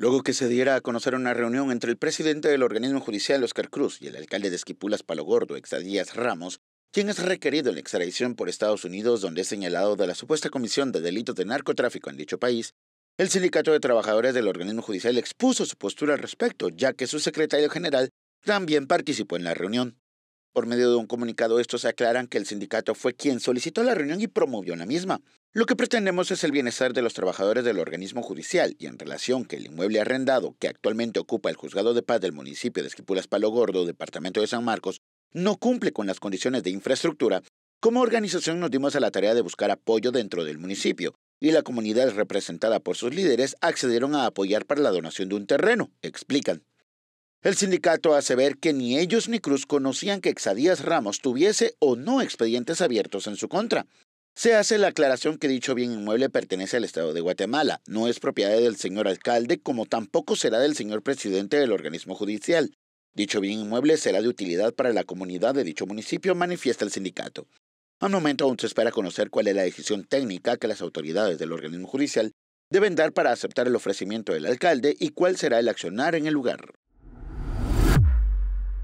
Luego que se diera a conocer una reunión entre el presidente del organismo judicial, Oscar Cruz, y el alcalde de Esquipulas, Palogordo Gordo, Exadías Ramos, quien es requerido en extradición por Estados Unidos, donde es señalado de la supuesta comisión de delitos de narcotráfico en dicho país, el sindicato de trabajadores del organismo judicial expuso su postura al respecto, ya que su secretario general también participó en la reunión. Por medio de un comunicado, estos aclaran que el sindicato fue quien solicitó la reunión y promovió la misma, lo que pretendemos es el bienestar de los trabajadores del organismo judicial y en relación que el inmueble arrendado que actualmente ocupa el Juzgado de Paz del municipio de Esquipulas Palo Gordo, departamento de San Marcos, no cumple con las condiciones de infraestructura, como organización nos dimos a la tarea de buscar apoyo dentro del municipio y la comunidad representada por sus líderes accedieron a apoyar para la donación de un terreno, explican. El sindicato hace ver que ni ellos ni Cruz conocían que Exadías Ramos tuviese o no expedientes abiertos en su contra, se hace la aclaración que dicho bien inmueble pertenece al Estado de Guatemala, no es propiedad del señor alcalde como tampoco será del señor presidente del organismo judicial. Dicho bien inmueble será de utilidad para la comunidad de dicho municipio, manifiesta el sindicato. Al momento aún se espera conocer cuál es la decisión técnica que las autoridades del organismo judicial deben dar para aceptar el ofrecimiento del alcalde y cuál será el accionar en el lugar.